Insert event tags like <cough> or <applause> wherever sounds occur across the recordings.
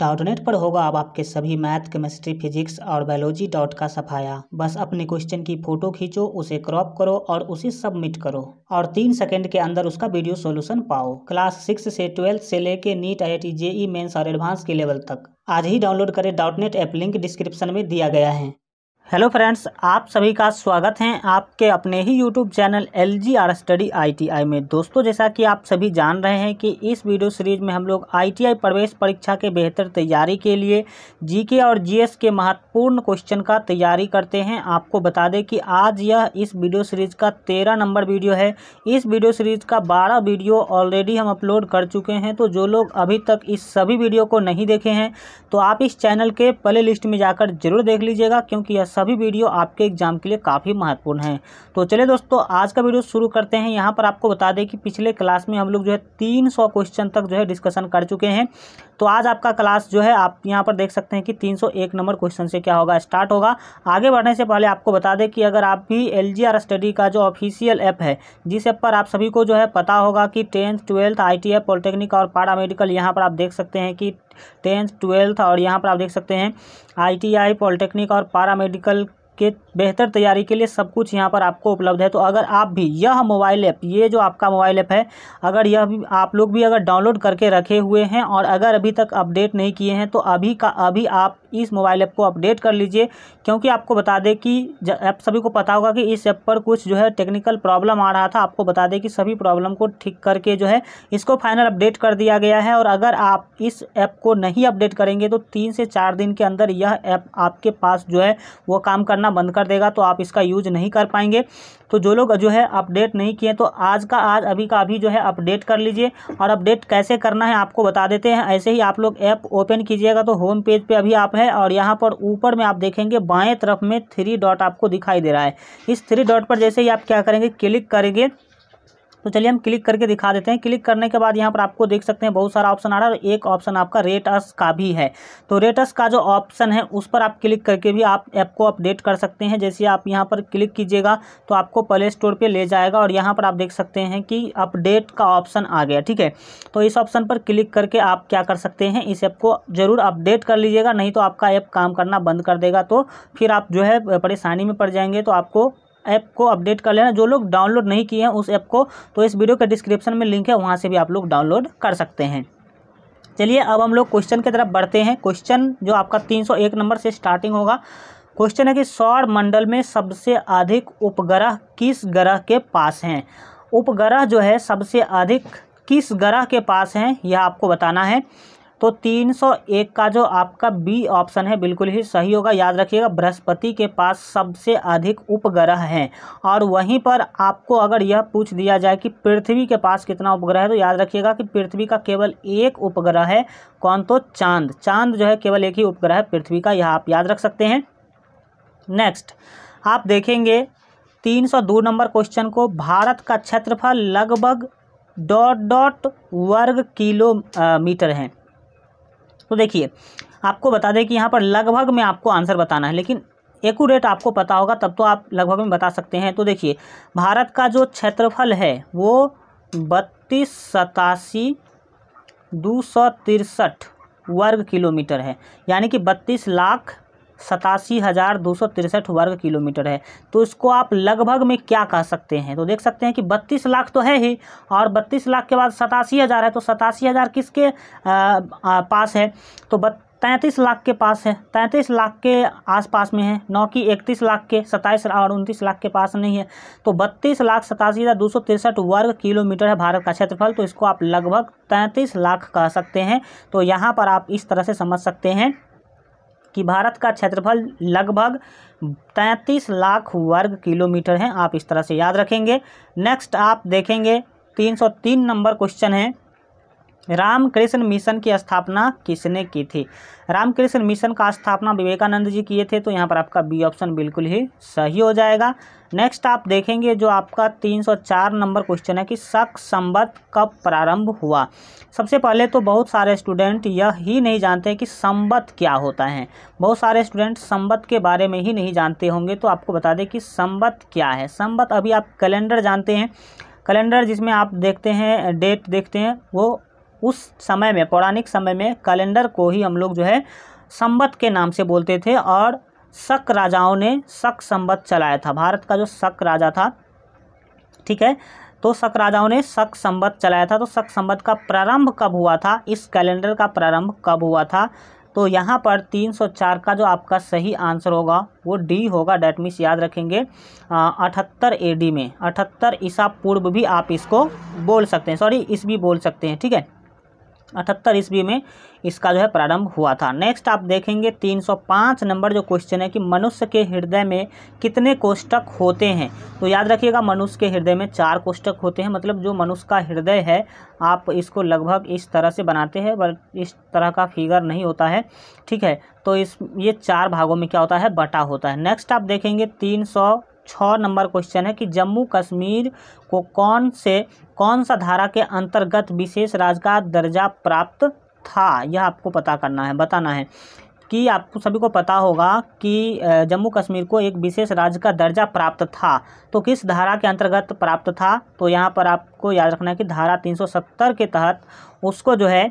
dot net पर होगा अब आपके सभी मैथ केमिस्ट्री फिजिक्स और बायोलॉजी डॉट का सफाया बस अपने क्वेश्चन की फोटो खींचो उसे क्रॉप करो और उसे सबमिट करो और तीन सेकंड के अंदर उसका वीडियो सॉल्यूशन पाओ क्लास सिक्स से ट्वेल्थ से लेके NEET I I JEE mains और एडवांस के लेवल तक आज ही डाउनलोड करें Doubtnut app link description में दिया गया है हेलो फ्रेंड्स आप सभी का स्वागत है आपके अपने ही YouTube channel L G R study आई में दोस्तों जैसा कि आप सभी जान रहे हैं कि इस वीडियो सीरीज में हम लोग आईटीआई प्रवेश परीक्षा के बेहतर तैयारी के लिए जीके और जीएस के महत्वपूर्ण क्वेश्चन का तैयारी करते हैं आपको बता दें कि आज यह इस वीडियो सीरीज़ का तेरह नंबर वीडियो है इस वीडियो सीरीज़ का बारह वीडियो ऑलरेडी हम अपलोड कर चुके हैं तो जो लोग अभी तक इस सभी वीडियो को नहीं देखे हैं तो आप इस चैनल के प्ले लिस्ट में जाकर जरूर देख लीजिएगा क्योंकि यह सभी वीडियो आपके एग्जाम के लिए काफ़ी महत्वपूर्ण हैं तो चलिए दोस्तों आज का वीडियो शुरू करते हैं यहाँ पर आपको बता दें कि पिछले क्लास में हम लोग जो है तीन क्वेश्चन तक जो है डिस्कशन कर चुके हैं तो आज आपका क्लास जो है आप यहाँ पर देख सकते हैं कि 301 नंबर क्वेश्चन से क्या होगा स्टार्ट होगा आगे बढ़ने से पहले आपको बता दें कि अगर आप भी एल स्टडी का जो ऑफिशियल ऐप है जिस ऐप पर आप सभी को जो है पता होगा कि tenth twelfth I T polytechnic और पारा मेडिकल यहाँ पर आप देख सकते हैं कि टेंथ ट्वेल्थ और यहाँ पर आप देख सकते हैं आई टी पॉलिटेक्निक और पारा मेडिकल के बेहतर तैयारी के लिए सब कुछ यहाँ पर आपको उपलब्ध है तो अगर आप भी यह मोबाइल ऐप ये जो आपका मोबाइल ऐप है अगर यह भी आप लोग भी अगर डाउनलोड करके रखे हुए हैं और अगर अभी तक अपडेट नहीं किए हैं तो अभी का अभी आप इस मोबाइल ऐप को अपडेट कर लीजिए क्योंकि आपको बता दें कि ऐप सभी को पता होगा कि इस ऐप पर कुछ जो है टेक्निकल प्रॉब्लम आ रहा था आपको बता दें कि सभी प्रॉब्लम को ठीक करके जो है इसको फाइनल अपडेट कर दिया गया है और अगर आप इस ऐप को नहीं अपडेट करेंगे तो तीन से चार दिन के अंदर यह ऐप आपके पास जो है वो काम करना बंद कर देगा तो आप इसका यूज नहीं कर पाएंगे तो जो लोग जो है अपडेट नहीं किए तो आज का आज अभी का अभी जो है अपडेट कर लीजिए और अपडेट कैसे करना है आपको बता देते हैं ऐसे ही आप लोग ऐप ओपन कीजिएगा तो होम पेज पे अभी आप है है और यहाँ पर ऊपर में आप देखेंगे बाएं तरफ में थ्री डॉट आपको दिखाई दे रहा है इस थ्री डॉट पर जैसे ही आप क्या करेंगे क्लिक करेंगे तो चलिए हम क्लिक करके दिखा देते हैं क्लिक करने के बाद यहाँ पर आपको देख सकते हैं बहुत सारा ऑप्शन आ रहा है और एक ऑप्शन आपका रेटस का भी है तो रेटस का जो ऑप्शन है उस पर आप क्लिक करके भी आप ऐप को अपडेट कर सकते हैं जैसे आप यहाँ पर क्लिक कीजिएगा तो आपको प्ले स्टोर पर ले जाएगा और यहाँ पर आप देख सकते हैं कि अपडेट का ऑप्शन आ गया ठीक है तो इस ऑप्शन पर क्लिक करके आप क्या कर सकते हैं इस ऐप को ज़रूर अपडेट कर लीजिएगा नहीं तो आपका ऐप काम करना बंद कर देगा तो फिर आप जो है परेशानी में पड़ जाएंगे तो आपको ऐप को अपडेट कर लेना जो लोग डाउनलोड नहीं किए हैं उस ऐप को तो इस वीडियो के डिस्क्रिप्शन में लिंक है वहाँ से भी आप लोग डाउनलोड कर सकते हैं चलिए अब हम लोग क्वेश्चन की तरफ बढ़ते हैं क्वेश्चन जो आपका तीन सौ एक नंबर से स्टार्टिंग होगा क्वेश्चन है कि सौर मंडल में सबसे अधिक उपग्रह किस ग्रह के पास हैं उपग्रह जो है सबसे अधिक किस ग्रह के पास हैं यह आपको बताना है तो 301 का जो आपका बी ऑप्शन है बिल्कुल ही सही होगा याद रखिएगा बृहस्पति के पास सबसे अधिक उपग्रह हैं और वहीं पर आपको अगर यह पूछ दिया जाए कि पृथ्वी के पास कितना उपग्रह है तो याद रखिएगा कि पृथ्वी का केवल एक उपग्रह है कौन तो चांद चांद जो है केवल एक ही उपग्रह है पृथ्वी का यह आप याद रख सकते हैं नेक्स्ट आप देखेंगे तीन सौ दो नंबर क्वेश्चन को भारत का क्षेत्रफल लगभग डॉट डॉट वर्ग किलोमीटर है तो देखिए आपको बता दें कि यहाँ पर लगभग में आपको आंसर बताना है लेकिन एकूरेट आपको पता होगा तब तो आप लगभग में बता सकते हैं तो देखिए भारत का जो क्षेत्रफल है वो बत्तीस सतासी दो सौ तिरसठ वर्ग किलोमीटर है यानी कि बत्तीस लाख सतासी हज़ार दो सौ तिरसठ वर्ग किलोमीटर है तो इसको आप लगभग में क्या कह सकते हैं तो देख सकते हैं कि बत्तीस लाख तो है ही और बत्तीस लाख के बाद सतासी हज़ार है तो सतासी हज़ार किसके पास है तो बत तैंतीस लाख के पास है तैंतीस लाख के आसपास में है नौ की इकतीस लाख के सताईस और उनतीस लाख के पास नहीं है तो बत्तीस लाख सतासी हज़ार दो सौ तिरसठ वर्ग किलोमीटर है भारत का क्षेत्रफल तो इसको आप लगभग तैंतीस लाख कह सकते हैं तो यहाँ पर आप इस तरह से समझ सकते हैं कि भारत का क्षेत्रफल लगभग तैंतीस लाख वर्ग किलोमीटर है आप इस तरह से याद रखेंगे नेक्स्ट आप देखेंगे 303 नंबर क्वेश्चन है रामकृष्ण मिशन की स्थापना किसने की थी रामकृष्ण मिशन का स्थापना विवेकानंद जी किए थे तो यहाँ पर आपका बी ऑप्शन बिल्कुल ही सही हो जाएगा नेक्स्ट आप देखेंगे जो आपका 304 नंबर क्वेश्चन है कि शक संबत कब प्रारंभ हुआ सबसे पहले तो बहुत सारे स्टूडेंट यह ही नहीं जानते कि संबत क्या होता है बहुत सारे स्टूडेंट संबत के बारे में ही नहीं जानते होंगे तो आपको बता दें कि संबत क्या है संबत अभी आप कैलेंडर जानते हैं कैलेंडर जिसमें आप देखते हैं डेट देखते हैं वो उस समय में पौराणिक समय में कैलेंडर को ही हम लोग जो है संबत के नाम से बोलते थे और शक राजाओं ने शक संबत चलाया था भारत का जो शक राजा था ठीक है तो शक राजाओं ने शक संबत चलाया था तो शक संबत का प्रारंभ कब हुआ था इस कैलेंडर का प्रारंभ कब हुआ था तो यहाँ पर 304 का जो आपका सही आंसर होगा वो डी होगा डेट मीन्स याद रखेंगे अठहत्तर एडी में अठहत्तर ईसा पूर्व भी आप इसको बोल सकते हैं सॉरी इस भी बोल सकते हैं ठीक है अठहत्तर ईस्वी में इसका जो है प्रारंभ हुआ था नेक्स्ट आप देखेंगे 305 नंबर जो क्वेश्चन है कि मनुष्य के हृदय में कितने कोष्टक होते हैं तो याद रखिएगा मनुष्य के हृदय में चार कोष्टक होते हैं मतलब जो मनुष्य का हृदय है आप इसको लगभग इस तरह से बनाते हैं बट इस तरह का फिगर नहीं होता है ठीक है तो इस ये चार भागों में क्या होता है बटा होता है नेक्स्ट आप देखेंगे तीन सौ छः नंबर क्वेश्चन है कि जम्मू कश्मीर को कौन से कौन सा धारा के अंतर्गत विशेष राज्य का दर्जा प्राप्त था यह आपको पता करना है बताना है कि आपको सभी को पता होगा कि जम्मू कश्मीर को एक विशेष राज्य का दर्जा प्राप्त था तो किस धारा के अंतर्गत प्राप्त था तो यहाँ पर आपको याद रखना है कि धारा 370 के तहत उसको जो है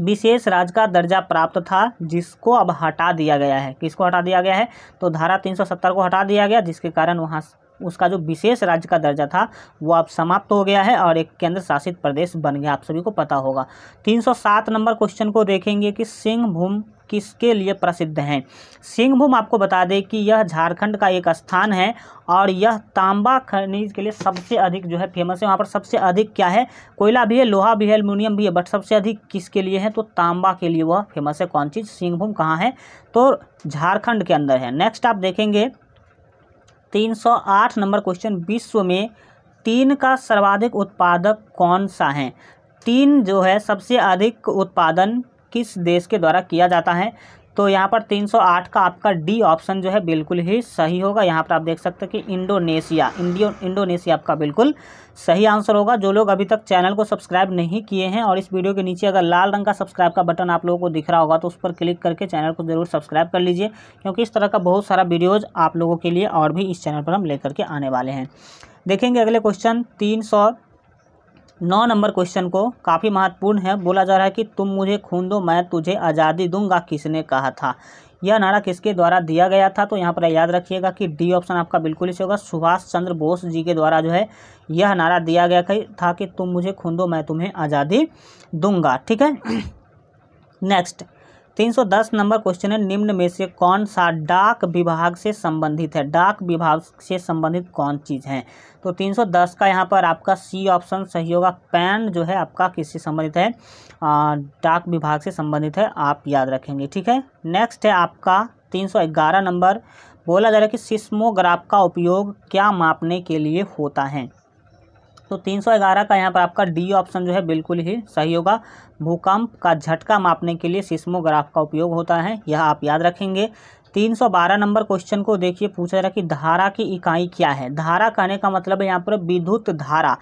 विशेष राज्य का दर्जा प्राप्त था जिसको अब हटा दिया गया है किसको हटा दिया गया है तो धारा 370 को हटा दिया गया जिसके कारण वहाँ उसका जो विशेष राज्य का दर्जा था वो अब समाप्त हो गया है और एक केंद्र शासित प्रदेश बन गया आप सभी को पता होगा 307 नंबर क्वेश्चन को देखेंगे कि सिंहभूम किसके लिए प्रसिद्ध हैं सिंहभूम आपको बता दें कि यह झारखंड का एक स्थान है और यह तांबा खनिज के लिए सबसे अधिक जो है फेमस है वहाँ पर सबसे अधिक क्या है कोयला भी है लोहा भी है एल्यूमिनियम भी है बट सबसे अधिक किसके लिए है तो तांबा के लिए वह फेमस है कौन चीज़ सिंहभूम कहाँ है तो झारखंड के अंदर है नेक्स्ट आप देखेंगे 308 नंबर क्वेश्चन विश्व में तीन का सर्वाधिक उत्पादक कौन सा है तीन जो है सबसे अधिक उत्पादन किस देश के द्वारा किया जाता है तो यहाँ पर 308 का आपका डी ऑप्शन जो है बिल्कुल ही सही होगा यहाँ पर आप देख सकते हैं कि इंडोनेशिया इंडियो इंडोनेशिया आपका बिल्कुल सही आंसर होगा जो लोग अभी तक चैनल को सब्सक्राइब नहीं किए हैं और इस वीडियो के नीचे अगर लाल रंग का सब्सक्राइब का बटन आप लोगों को दिख रहा होगा तो उस पर क्लिक करके चैनल को जरूर सब्सक्राइब कर लीजिए क्योंकि इस तरह का बहुत सारा वीडियोज़ आप लोगों के लिए और भी इस चैनल पर हम लेकर के आने वाले हैं देखेंगे अगले क्वेश्चन तीन नौ नंबर क्वेश्चन को काफ़ी महत्वपूर्ण है बोला जा रहा है कि तुम मुझे खून दो मैं तुझे आज़ादी दूंगा किसने कहा था यह नारा किसके द्वारा दिया गया था तो यहाँ पर याद रखिएगा कि डी ऑप्शन आपका बिल्कुल ही होगा सुभाष चंद्र बोस जी के द्वारा जो है यह नारा दिया गया था कि तुम मुझे खून दो मैं तुम्हें आज़ादी दूंगा ठीक है नेक्स्ट <clears throat> 310 नंबर क्वेश्चन है निम्न में से कौन सा डाक विभाग से संबंधित है डाक विभाग से संबंधित कौन चीज़ है तो 310 का यहाँ पर आपका सी ऑप्शन सही होगा पैन जो है आपका किससे संबंधित है आ, डाक विभाग से संबंधित है आप याद रखेंगे ठीक है नेक्स्ट है आपका 311 नंबर बोला जा रहा है कि सिस्मोग्राफ का उपयोग क्या मापने के लिए होता है तो 311 का यहाँ पर आपका डी ऑप्शन जो है बिल्कुल ही सही होगा भूकंप का झटका मापने के लिए सिस्मोग्राफ का उपयोग होता है यह आप याद रखेंगे 312 नंबर क्वेश्चन को देखिए पूछा जा रहा है कि धारा की इकाई क्या है धारा कहने का मतलब है यहाँ पर विद्युत धारा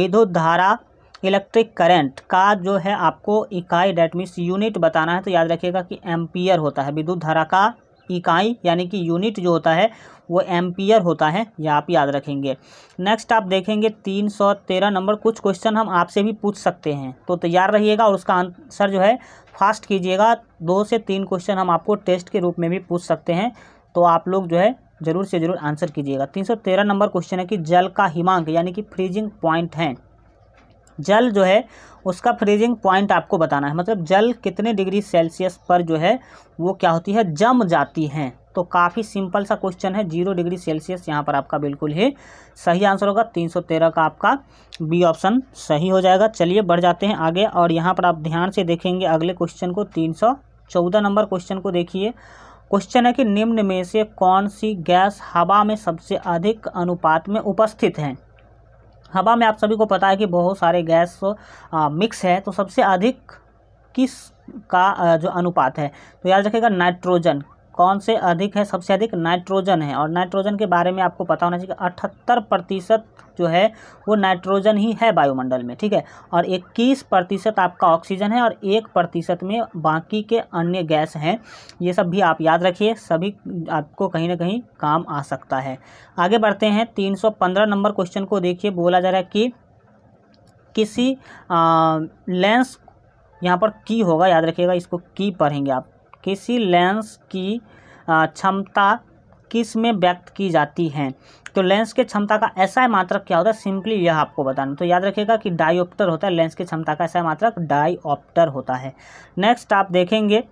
विद्युत धारा इलेक्ट्रिक करंट का जो है आपको इकाई डेट मीन्स यूनिट बताना है तो याद रखिएगा कि एम्पियर होता है विद्युत धारा का इकाई यानी कि यूनिट जो होता है वो एम्पियर होता है यह आप याद रखेंगे नेक्स्ट आप देखेंगे तीन सौ तेरह नंबर कुछ क्वेश्चन हम आपसे भी पूछ सकते हैं तो तैयार रहिएगा और उसका आंसर जो है फास्ट कीजिएगा दो से तीन क्वेश्चन हम आपको टेस्ट के रूप में भी पूछ सकते हैं तो आप लोग जो है ज़रूर से ज़रूर आंसर कीजिएगा तीन सौ तेरह नंबर क्वेश्चन है कि जल का हिमांक यानी कि फ्रीजिंग पॉइंट है जल जो है उसका फ्रीजिंग पॉइंट आपको बताना है मतलब जल कितने डिग्री सेल्सियस पर जो है वो क्या होती है जम जाती हैं तो काफ़ी सिंपल सा क्वेश्चन है जीरो डिग्री सेल्सियस यहाँ पर आपका बिल्कुल ही सही आंसर होगा तीन सौ तेरह का आपका बी ऑप्शन सही हो जाएगा चलिए बढ़ जाते हैं आगे और यहाँ पर आप ध्यान से देखेंगे अगले क्वेश्चन को तीन सौ चौदह नंबर क्वेश्चन को देखिए क्वेश्चन है कि निम्न में से कौन सी गैस हवा में सबसे अधिक अनुपात में उपस्थित हैं हवा में आप सभी को पता है कि बहुत सारे गैस आ, मिक्स है तो सबसे अधिक किस का जो अनुपात है तो याद रखेगा नाइट्रोजन कौन से अधिक है सबसे अधिक नाइट्रोजन है और नाइट्रोजन के बारे में आपको पता होना चाहिए अठहत्तर प्रतिशत जो है वो नाइट्रोजन ही है वायुमंडल में ठीक है और इक्कीस प्रतिशत आपका ऑक्सीजन है और एक प्रतिशत में बाकी के अन्य गैस हैं ये सब भी आप याद रखिए सभी आपको कहीं ना कहीं काम आ सकता है आगे बढ़ते हैं तीन सौ पंद्रह नंबर क्वेश्चन को देखिए बोला जा रहा है कि किसी लेंस यहाँ पर की होगा याद रखिएगा इसको की पढ़ेंगे आप किसी लेंस की क्षमता किस में व्यक्त की जाती है तो लेंस के क्षमता का ऐसा मात्रक क्या होता है सिंपली यह आपको बताना तो याद रखिएगा कि डाईऑप्टर होता है लेंस की क्षमता का ऐसा मात्रक डाईऑप्टर होता है नेक्स्ट आप देखेंगे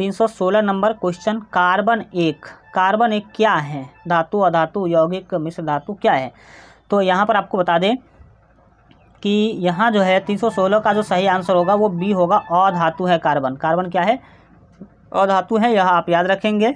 316 नंबर क्वेश्चन कार्बन एक कार्बन एक क्या है धातु अधातु यौगिक मिश्र धातु क्या है तो यहाँ पर आपको बता दें कि यहाँ जो है 316 का जो सही आंसर होगा वो बी होगा अधातु है कार्बन कार्बन क्या है अधातु हैं यह आप याद रखेंगे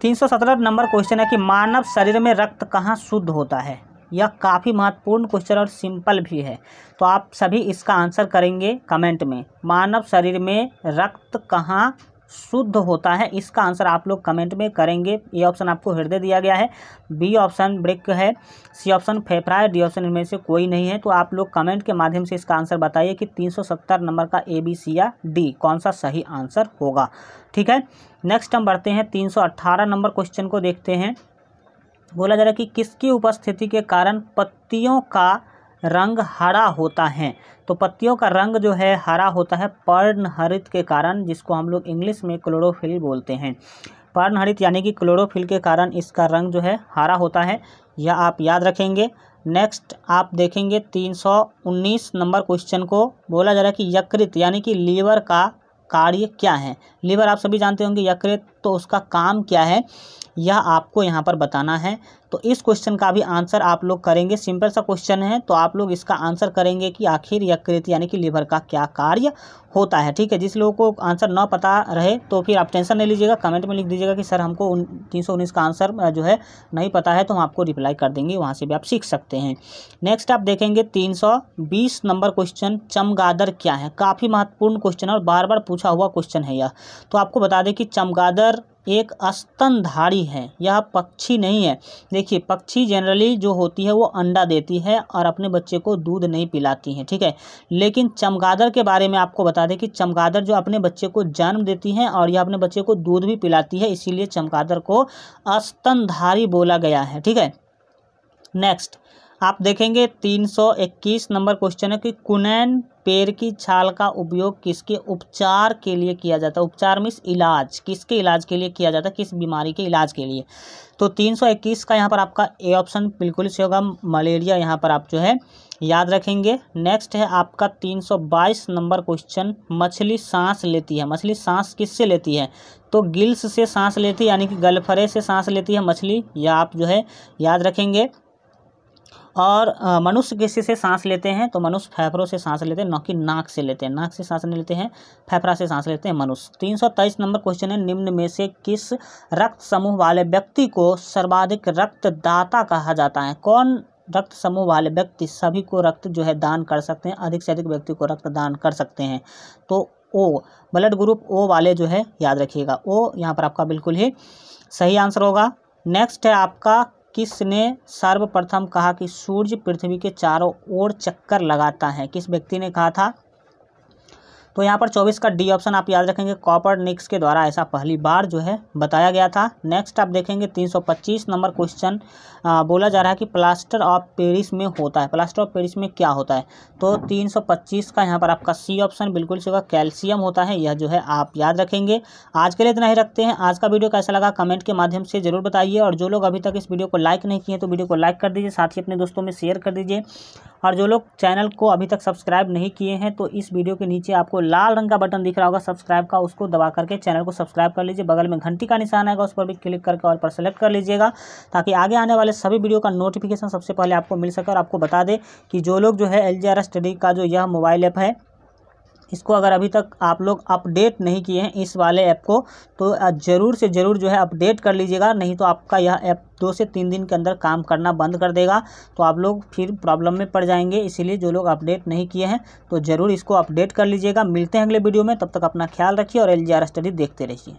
तीन सौ सत्रह नंबर क्वेश्चन है कि मानव शरीर में रक्त कहाँ शुद्ध होता है यह काफ़ी महत्वपूर्ण क्वेश्चन और सिंपल भी है तो आप सभी इसका आंसर करेंगे कमेंट में मानव शरीर में रक्त कहाँ शुद्ध होता है इसका आंसर आप लोग कमेंट में करेंगे ये ऑप्शन आपको हृदय दिया गया है बी ऑप्शन ब्रेक है सी ऑप्शन फेफड़ा है डी ऑप्शन इनमें से कोई नहीं है तो आप लोग कमेंट के माध्यम से इसका आंसर बताइए कि 370 नंबर का ए बी सी या डी कौन सा सही आंसर होगा ठीक है नेक्स्ट हम बढ़ते हैं तीन नंबर क्वेश्चन को देखते हैं बोला जा रहा है कि किसकी उपस्थिति के कारण पत्तियों का रंग हरा होता है तो पत्तियों का रंग जो है हरा होता है पर्ण हरित के कारण जिसको हम लोग इंग्लिश में क्लोरोफिल बोलते हैं पर्ण हरित यानी कि क्लोरोफिल के कारण इसका रंग जो है हरा होता है यह आप याद रखेंगे नेक्स्ट आप देखेंगे 319 नंबर क्वेश्चन को बोला जा रहा है कि यकृत यानी कि लीवर का कार्य क्या है लीवर आप सभी जानते होंगे यकृत तो उसका काम क्या है यह आपको यहाँ पर बताना है तो इस क्वेश्चन का भी आंसर आप लोग करेंगे सिंपल सा क्वेश्चन है तो आप लोग इसका आंसर करेंगे कि आखिर यकृत यानी कि लीवर का क्या कार्य होता है ठीक है जिस लोगों को आंसर ना पता रहे तो फिर आप टेंशन नहीं लीजिएगा कमेंट में लिख दीजिएगा कि सर हमको उन तीन सौ उन्नीस का आंसर जो है नहीं पता है तो हम आपको रिप्लाई कर देंगे वहाँ से भी आप सीख सकते हैं नेक्स्ट आप देखेंगे तीन सौ बीस नंबर क्वेश्चन चमगादर क्या है काफ़ी महत्वपूर्ण क्वेश्चन है और बार बार पूछा हुआ क्वेश्चन है यह तो आपको बता दें कि चमगादर एक स्तनधारी है यह पक्षी नहीं है देखिए पक्षी जनरली जो होती है वो अंडा देती है और अपने बच्चे को दूध नहीं पिलाती है ठीक है लेकिन चमगादड़ के बारे में आपको बता दें कि चमगादड़ जो अपने बच्चे को जन्म देती है और यह अपने बच्चे को दूध भी पिलाती है इसीलिए चमगादड़ को स्तनधारी बोला गया है ठीक है नेक्स्ट आप देखेंगे तीन नंबर क्वेश्चन है कि कुनैन पेड़ की छाल का उपयोग किसके उपचार के लिए किया जाता है उपचार मीन्स इलाज किसके इलाज के लिए किया जाता है किस बीमारी के इलाज के लिए तो 321 का यहाँ पर आपका ए ऑप्शन बिल्कुल सही होगा मलेरिया यहाँ पर आप जो है याद रखेंगे नेक्स्ट है आपका 322 नंबर क्वेश्चन मछली सांस लेती है मछली सांस किससे लेती है तो गिल्स से सांस लेती है यानी कि गलफरे से सांस लेती है मछली या आप जो है याद रखेंगे और मनुष्य किसी से सांस लेते हैं तो मनुष्य फेफड़ों से सांस लेते हैं न कि नाक से लेते हैं नाक से सांस नहीं लेते हैं फेफड़ा से सांस लेते हैं मनुष्य तीन सौ तेईस नंबर क्वेश्चन है निम्न में से किस रक्त समूह वाले व्यक्ति को सर्वाधिक रक्तदाता कहा जाता है कौन रक्त समूह वाले व्यक्ति सभी को रक्त जो है दान कर सकते हैं अधिक से अधिक व्यक्ति को रक्त दान कर सकते हैं तो ओ ब्लड ग्रुप ओ वाले जो है याद रखिएगा ओ यहाँ पर आपका बिल्कुल ही सही आंसर होगा नेक्स्ट है आपका किसने सर्वप्रथम कहा कि सूर्य पृथ्वी के चारों ओर चक्कर लगाता है किस व्यक्ति ने कहा था तो यहाँ पर चौबीस का डी ऑप्शन आप याद रखेंगे कॉपर निक्स के द्वारा ऐसा पहली बार जो है बताया गया था नेक्स्ट आप देखेंगे 325 नंबर क्वेश्चन बोला जा रहा है कि प्लास्टर ऑफ पेरिस में होता है प्लास्टर ऑफ पेरिस में क्या होता है तो 325 का यहाँ पर आपका सी ऑप्शन बिल्कुल सी होगा कैल्शियम होता है यह जो है आप याद रखेंगे आज के लिए इतना ही रखते हैं आज का वीडियो कैसा लगा कमेंट के माध्यम से जरूर बताइए और जो लोग अभी तक इस वीडियो को लाइक नहीं किए तो वीडियो को लाइक कर दीजिए साथ ही अपने दोस्तों में शेयर कर दीजिए और जो लोग चैनल को अभी तक सब्सक्राइब नहीं किए हैं तो इस वीडियो के नीचे आपको लाल रंग का बटन दिख रहा होगा सब्सक्राइब का उसको दबा करके चैनल को सब्सक्राइब कर लीजिए बगल में घंटी का निशान आएगा उस पर भी क्लिक करके और पर सेलेक्ट कर लीजिएगा ताकि आगे आने वाले सभी वीडियो का नोटिफिकेशन सबसे पहले आपको मिल सके और आपको बता दे कि जो लोग जो है एल स्टडी का जो यह मोबाइल ऐप है इसको अगर अभी तक आप लोग अपडेट नहीं किए हैं इस वाले ऐप को तो ज़रूर से ज़रूर जो है अपडेट कर लीजिएगा नहीं तो आपका यह ऐप दो से तीन दिन के अंदर काम करना बंद कर देगा तो आप लोग फिर प्रॉब्लम में पड़ जाएंगे इसीलिए जो लोग अपडेट नहीं किए हैं तो ज़रूर इसको अपडेट कर लीजिएगा मिलते हैं अगले वीडियो में तब तक अपना ख्याल रखिए और एल स्टडी देखते रहिए